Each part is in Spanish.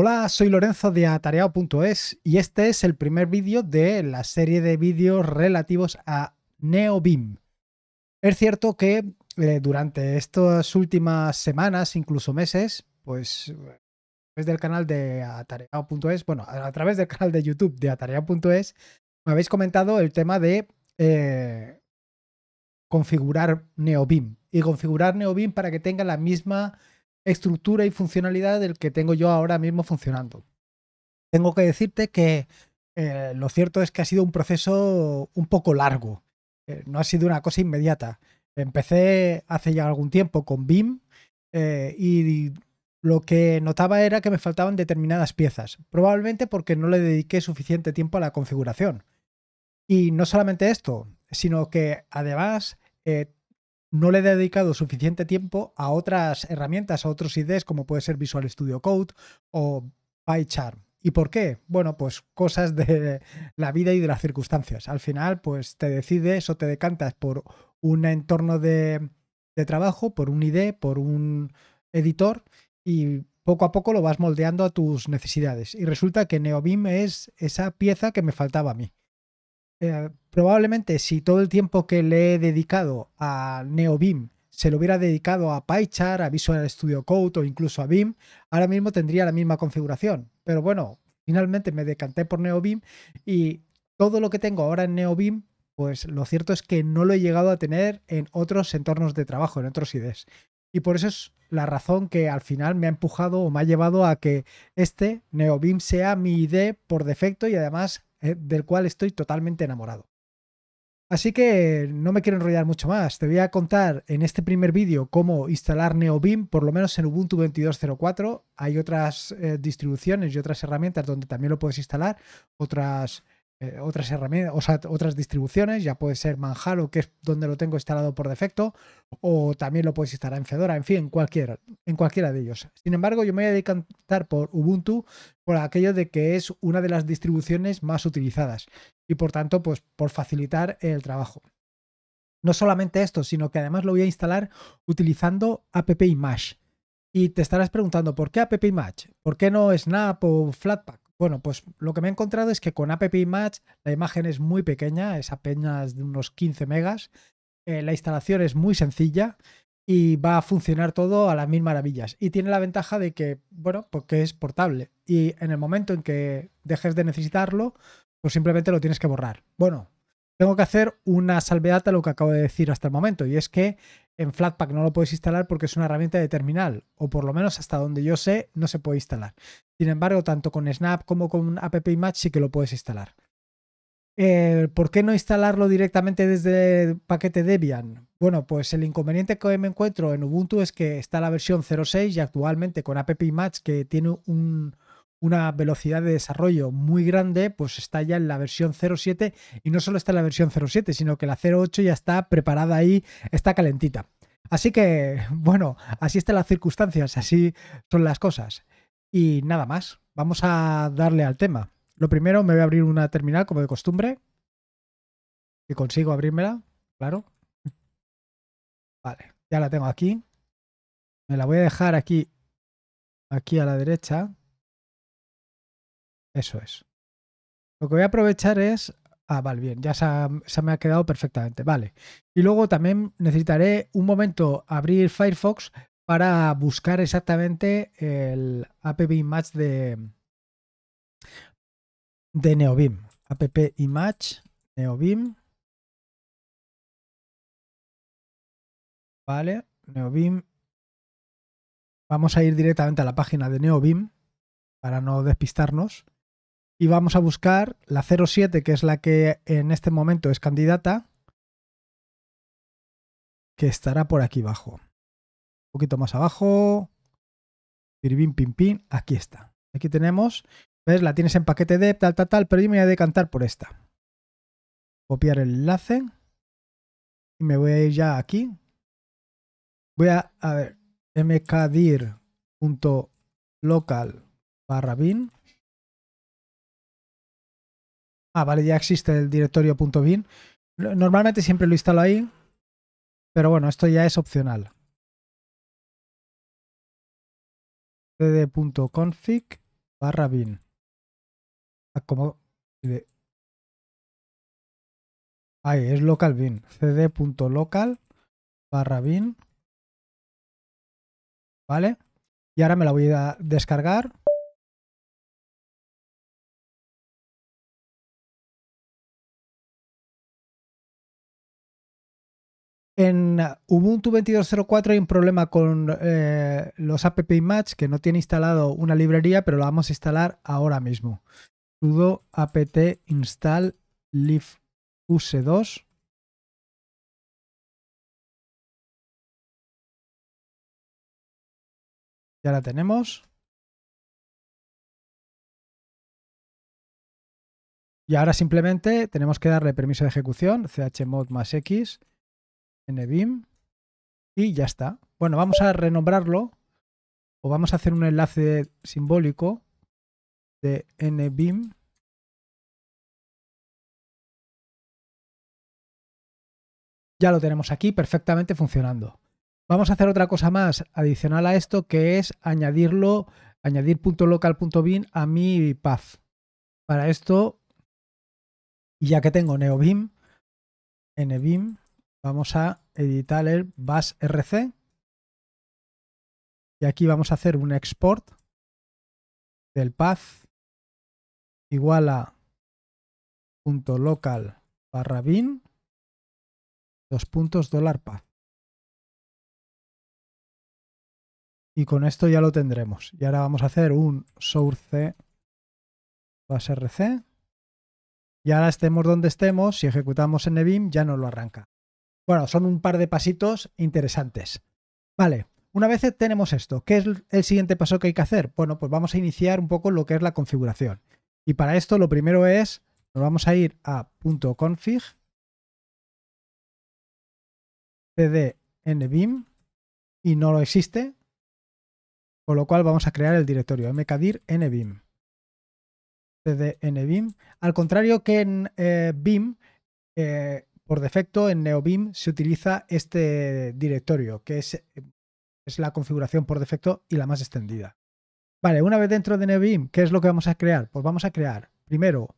Hola, soy Lorenzo de Atareado.es y este es el primer vídeo de la serie de vídeos relativos a NeoBeam. Es cierto que eh, durante estas últimas semanas, incluso meses, pues desde del canal de Atareado.es, bueno, a través del canal de YouTube de Atareado.es, me habéis comentado el tema de eh, configurar NeoBeam y configurar NeoBeam para que tenga la misma estructura y funcionalidad del que tengo yo ahora mismo funcionando. Tengo que decirte que eh, lo cierto es que ha sido un proceso un poco largo, eh, no ha sido una cosa inmediata. Empecé hace ya algún tiempo con BIM eh, y lo que notaba era que me faltaban determinadas piezas, probablemente porque no le dediqué suficiente tiempo a la configuración. Y no solamente esto, sino que además no le he dedicado suficiente tiempo a otras herramientas, a otros ideas, como puede ser Visual Studio Code o PyCharm. ¿Y por qué? Bueno, pues cosas de la vida y de las circunstancias. Al final, pues te decides o te decantas por un entorno de, de trabajo, por un ID, por un editor y poco a poco lo vas moldeando a tus necesidades. Y resulta que NeoBeam es esa pieza que me faltaba a mí. Eh, probablemente si todo el tiempo que le he dedicado a NeoBeam se lo hubiera dedicado a PyChar, a Visual Studio Code o incluso a BIM, ahora mismo tendría la misma configuración. Pero bueno, finalmente me decanté por NeoBeam y todo lo que tengo ahora en NeoBeam, pues lo cierto es que no lo he llegado a tener en otros entornos de trabajo, en otros IDs. Y por eso es la razón que al final me ha empujado o me ha llevado a que este NeoBeam sea mi ID por defecto y además eh, del cual estoy totalmente enamorado. Así que no me quiero enrollar mucho más. Te voy a contar en este primer vídeo cómo instalar NeoBeam, por lo menos en Ubuntu 22.04. Hay otras eh, distribuciones y otras herramientas donde también lo puedes instalar, otras eh, otras herramientas, o sea, otras distribuciones, ya puede ser Manjaro, que es donde lo tengo instalado por defecto, o también lo puedes instalar en Fedora, en fin, en cualquiera, en cualquiera de ellos. Sin embargo, yo me voy a decantar por Ubuntu por aquello de que es una de las distribuciones más utilizadas y por tanto, pues por facilitar el trabajo. No solamente esto, sino que además lo voy a instalar utilizando AppImage. Y te estarás preguntando, ¿por qué AppImage? ¿Por qué no Snap o Flatpak? Bueno, pues lo que me he encontrado es que con App Image la imagen es muy pequeña, es apenas de unos 15 megas. Eh, la instalación es muy sencilla y va a funcionar todo a las mil maravillas. Y tiene la ventaja de que, bueno, porque pues es portable. Y en el momento en que dejes de necesitarlo, pues simplemente lo tienes que borrar. Bueno, tengo que hacer una salvedad a lo que acabo de decir hasta el momento, y es que en Flatpak no lo puedes instalar porque es una herramienta de terminal, o por lo menos hasta donde yo sé, no se puede instalar. Sin embargo, tanto con Snap como con AppImage sí que lo puedes instalar. Eh, ¿Por qué no instalarlo directamente desde el paquete Debian? Bueno, pues el inconveniente que me encuentro en Ubuntu es que está la versión 06 y actualmente con AppImage que tiene un, una velocidad de desarrollo muy grande, pues está ya en la versión 07 y no solo está en la versión 07, sino que la 08 ya está preparada ahí, está calentita. Así que, bueno, así están las circunstancias, así son las cosas. Y nada más, vamos a darle al tema. Lo primero, me voy a abrir una terminal como de costumbre. Si consigo abrírmela, claro. Vale, ya la tengo aquí. Me la voy a dejar aquí, aquí a la derecha. Eso es. Lo que voy a aprovechar es... Ah, vale, bien, ya se, me ha quedado perfectamente. Vale. Y luego también necesitaré un momento abrir Firefox para buscar exactamente el app image de, de NeoBeam. app image Neobim. Vale, Neobim. Vamos a ir directamente a la página de Neobim para no despistarnos y vamos a buscar la 07, que es la que en este momento es candidata, que estará por aquí abajo. Un poquito más abajo. pim, pim. Aquí está. Aquí tenemos. ¿Ves? La tienes en paquete de tal, tal, tal, pero yo me voy a decantar por esta. Copiar el enlace. Y me voy a ir ya aquí. Voy a, a ver, mkdir.local barra bin Ah, vale, ya existe el directorio .bin Normalmente siempre lo instalo ahí, pero bueno, esto ya es opcional. cd.config barra bin. Ah, como... Ahí, es local bin. cd.local barra bin. ¿Vale? Y ahora me la voy a descargar. En Ubuntu 22.04 hay un problema con eh, los app match que no tiene instalado una librería, pero la vamos a instalar ahora mismo. sudo apt install use 2 Ya la tenemos. Y ahora simplemente tenemos que darle permiso de ejecución, chmod más x, NBIM. Y ya está. Bueno, vamos a renombrarlo o vamos a hacer un enlace simbólico de NBIM. Ya lo tenemos aquí perfectamente funcionando. Vamos a hacer otra cosa más adicional a esto que es añadirlo, añadir .local.bin a mi path. Para esto, ya que tengo NeoBIM, NBIM, Vamos a editar el bus rc. Y aquí vamos a hacer un export del path igual a punto local barra bin dos puntos dólar path. Y con esto ya lo tendremos. Y ahora vamos a hacer un source base rc. Y ahora estemos donde estemos, si ejecutamos en Nevim ya no lo arranca. Bueno, son un par de pasitos interesantes. Vale, una vez tenemos esto, ¿qué es el siguiente paso que hay que hacer? Bueno, pues vamos a iniciar un poco lo que es la configuración. Y para esto lo primero es, nos vamos a ir a .config, cdnbim, y no lo existe, con lo cual vamos a crear el directorio mkdir nbim. cdnbim. Al contrario que en eh, BIM, eh, por defecto, en NeoBeam se utiliza este directorio, que es, es la configuración por defecto y la más extendida. Vale, una vez dentro de NeoBeam, ¿qué es lo que vamos a crear? Pues vamos a crear, primero,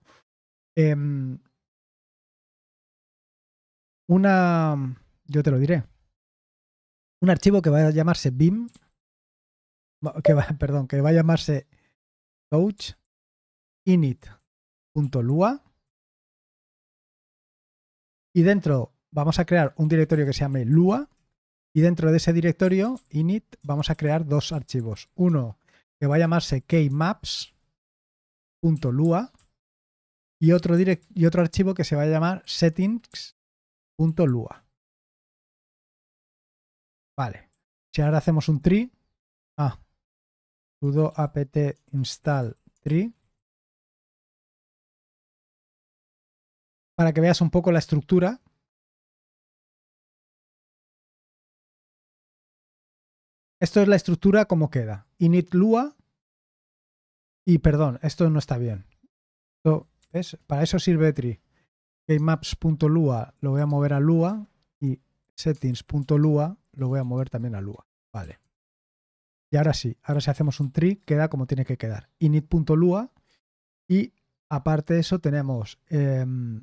em, una, yo te lo diré, un archivo que va a llamarse BIM, que va, perdón, que va a llamarse coach init.lua y dentro vamos a crear un directorio que se llame Lua. Y dentro de ese directorio, init, vamos a crear dos archivos. Uno que va a llamarse kmaps.lua y otro, y otro archivo que se va a llamar settings.lua. Vale. Si ahora hacemos un tree, ah, sudo apt install tree, para que veas un poco la estructura. Esto es la estructura como queda. Init Lua. Y perdón, esto no está bien. Esto, Para eso sirve Tree. GameMaps.lua lo voy a mover a Lua y settings.lua lo voy a mover también a Lua. Vale. Y ahora sí, ahora si hacemos un tri queda como tiene que quedar. init.lua y aparte de eso tenemos em,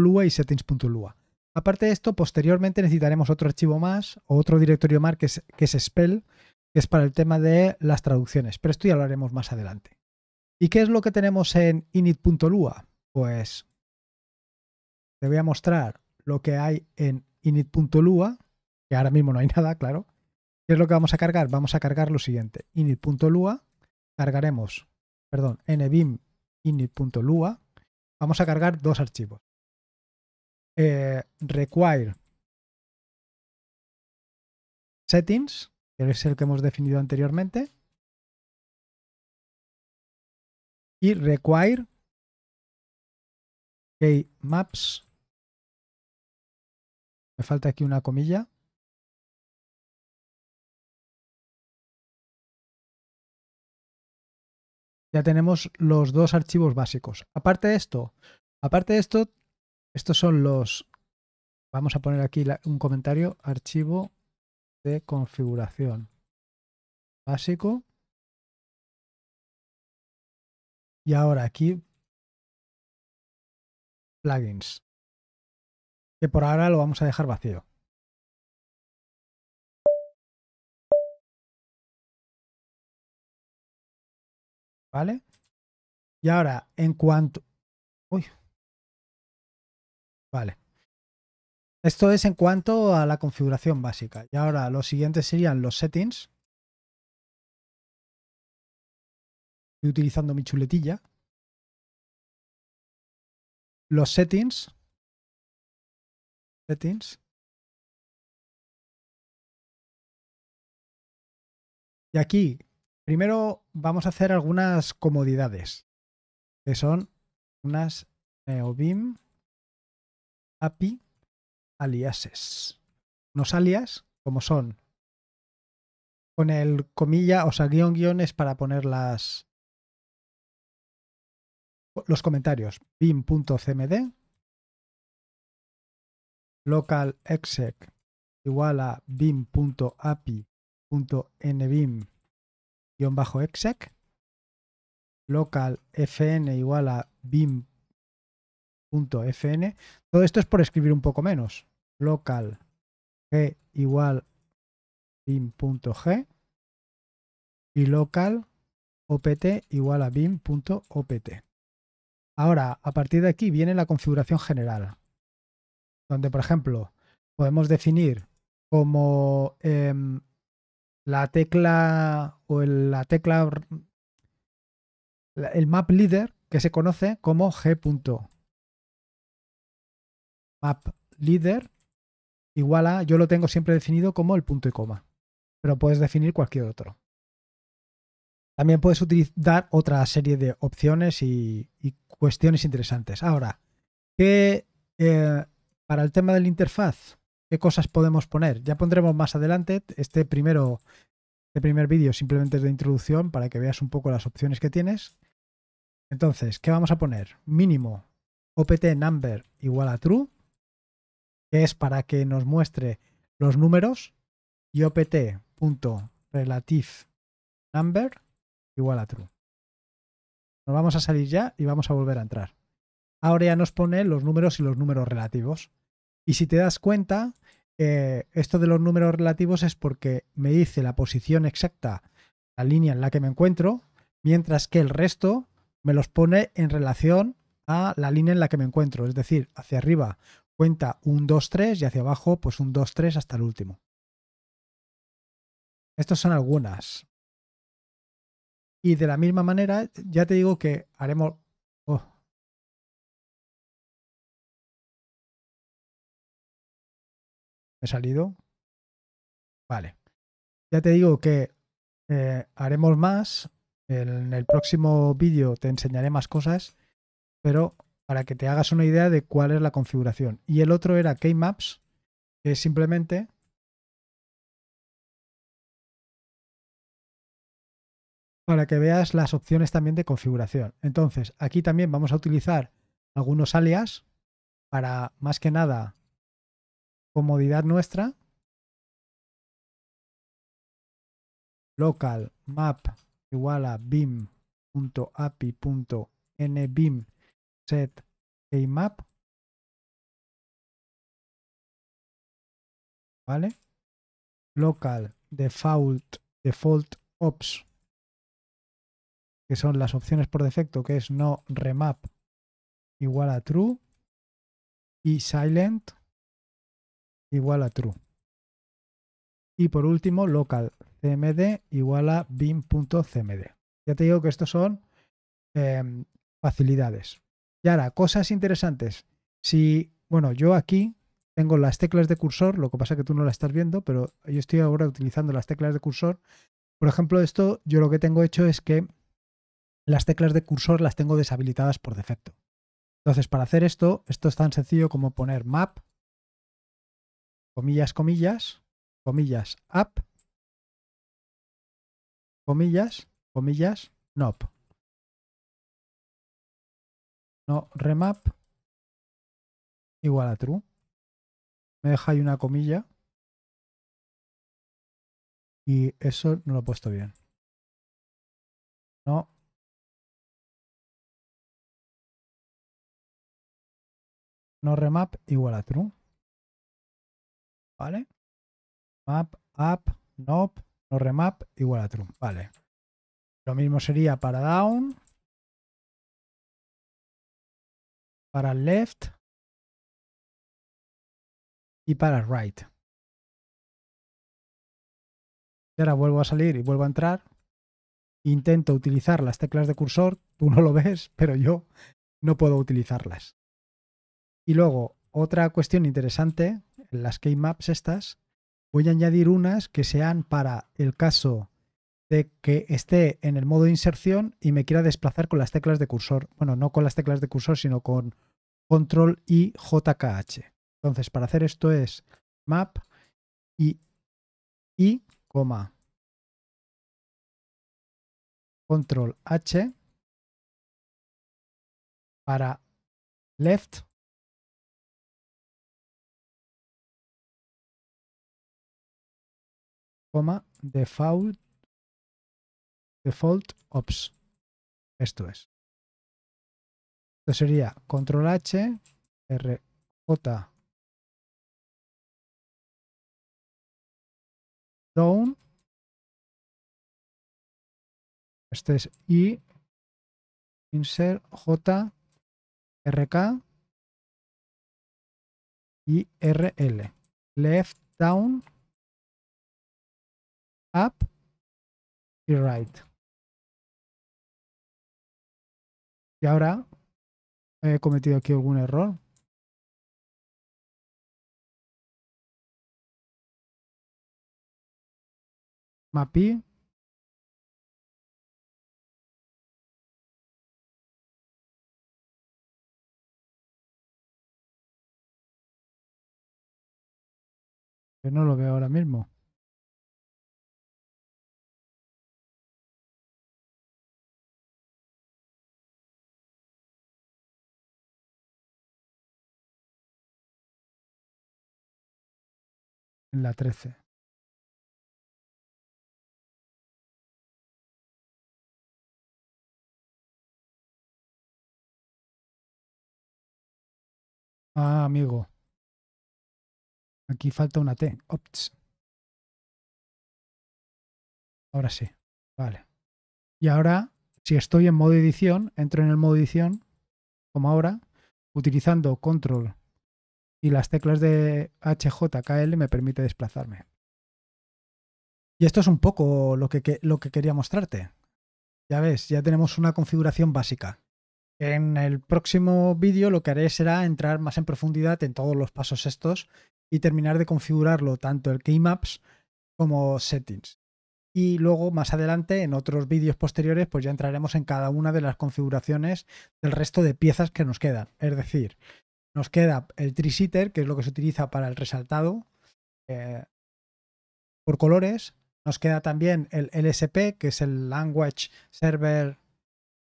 Lua y settings.lua. Aparte de esto, posteriormente necesitaremos otro archivo más o otro directorio más que es, Spell, que es para el tema de las traducciones, pero esto ya lo haremos más adelante. ¿Y qué es lo que tenemos en init.lua? Pues te voy a mostrar lo que hay en init.lua, que ahora mismo no hay nada, claro. ¿Qué es lo que vamos a cargar? Vamos a cargar lo siguiente, init.lua, cargaremos, perdón, nbim init.lua, Vamos a cargar dos archivos. Eh, require settings, que es el que hemos definido anteriormente. Y require maps. Me falta aquí una comilla. ya tenemos los dos archivos básicos. Aparte de esto, aparte de esto, estos son los... Vamos a poner aquí un comentario, archivo de configuración básico. Y ahora aquí, plugins, que por ahora lo vamos a dejar vacío. ¿Vale? Y ahora, en cuanto... Uy. Vale. Esto es en cuanto a la configuración básica. Y ahora los siguientes serían los settings. Estoy utilizando mi chuletilla. Los settings. Settings. Y aquí Primero vamos a hacer algunas comodidades, que son unas neobim api aliases. Unos alias, como son, con el comilla, o sea, guión guiones para poner las, los comentarios. bim.cmd local exec igual a bim.api.nbim bajo exec local fn igual a fn Todo esto es por escribir un poco menos. Local g igual g y local opt igual a opt Ahora, a partir de aquí viene la configuración general, donde, por ejemplo, podemos definir como em, la tecla o la tecla el map leader que se conoce como g. Map leader igual a, yo lo tengo siempre definido como el punto y coma, pero puedes definir cualquier otro. También puedes utilizar otra serie de opciones y, cuestiones interesantes. Ahora, que eh, para el tema de la interfaz, qué cosas podemos poner. Ya pondremos más adelante este primero, este primer vídeo simplemente es de introducción para que veas un poco las opciones que tienes. Entonces, ¿qué vamos a poner? Mínimo opt number igual a true, que es para que nos muestre los números, y opt.relative number igual a true. Nos vamos a salir ya y vamos a volver a entrar. Ahora ya nos pone los números y los números relativos. Y si te das cuenta, eh, esto de los números relativos es porque me dice la posición exacta, la línea en la que me encuentro, mientras que el resto me los pone en relación a la línea en la que me encuentro. Es decir, hacia arriba cuenta un 2, 3 y hacia abajo pues un 2, 3 hasta el último. Estas son algunas. Y de la misma manera, ya te digo que haremos ¿Me he salido? Vale. Ya te digo que eh, haremos más. En el próximo vídeo te enseñaré más cosas, pero para que te hagas una idea de cuál es la configuración. Y el otro era Keymaps, que es simplemente para que veas las opciones también de configuración. Entonces, aquí también vamos a utilizar algunos alias para más que nada comodidad nuestra. Local map igual a bim.api.nbim set map. ¿Vale? Local default default ops que son las opciones por defecto que es no remap igual a true y silent igual a true. Y por último, local cmd igual a bin.cmd. Ya te digo que estos son em, facilidades. Y ahora, cosas interesantes. Si, bueno, yo aquí tengo las teclas de cursor, lo que pasa que tú no las estás viendo, pero yo estoy ahora utilizando las teclas de cursor. Por ejemplo, esto yo lo que tengo hecho es que las teclas de cursor las tengo deshabilitadas por defecto. Entonces, para hacer esto, esto es tan sencillo como poner map comillas, comillas, comillas, up comillas, comillas, nop. No, remap igual a true. Me deja ahí una comilla. Y eso no lo he puesto bien. No. No remap igual a true. ¿vale? Map, up, nop, no remap, igual a true, ¿vale? Lo mismo sería para down, para left y para right. Y ahora vuelvo a salir y vuelvo a entrar. Intento utilizar las teclas de cursor, tú no lo ves, pero yo no puedo utilizarlas. Y luego, otra cuestión interesante las keymaps estas, voy a añadir unas que sean para el caso de que esté en el modo de inserción y me quiera desplazar con las teclas de cursor. Bueno, no con las teclas de cursor, sino con control y JKH. Entonces, para hacer esto es map y, i coma, control H para left coma, default, default ops. Esto es. Esto sería control H, r, j, down. Este es I, insert, J, k y l, Left down up y right. Y ahora he cometido aquí algún error. Mapi. que no lo veo ahora mismo. en la 13. Ah, amigo. Aquí falta una T. Ops. Ahora sí. Vale. Y ahora, si estoy en modo edición, entro en el modo edición, como ahora, utilizando control y las teclas de HJKL me permite desplazarme. Y esto es un poco lo que, lo que quería mostrarte. Ya ves, ya tenemos una configuración básica. En el próximo vídeo lo que haré será entrar más en profundidad en todos los pasos estos y terminar de configurarlo tanto el Keymaps como Settings. Y luego más adelante en otros vídeos posteriores pues ya entraremos en cada una de las configuraciones del resto de piezas que nos quedan. Es decir, nos queda el trisitter, que es lo que se utiliza para el resaltado eh, por colores. Nos queda también el LSP, que es el Language Server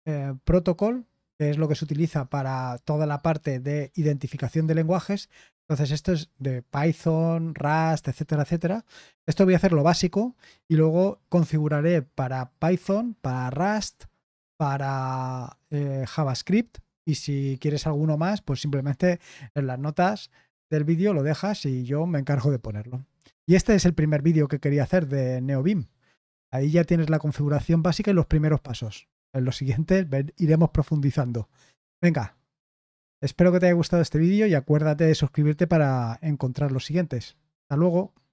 eh, Protocol, que es lo que se utiliza para toda la parte de identificación de lenguajes. Entonces, esto es de Python, Rust, etcétera, etcétera. Esto voy a hacer lo básico y luego configuraré para Python, para Rust, para eh, JavaScript y si quieres alguno más, pues simplemente en las notas del vídeo lo dejas y yo me encargo de ponerlo. Y este es el primer vídeo que quería hacer de NeoBeam. Ahí ya tienes la configuración básica y los primeros pasos. En los siguientes iremos profundizando. Venga, espero que te haya gustado este vídeo y acuérdate de suscribirte para encontrar los siguientes. Hasta luego.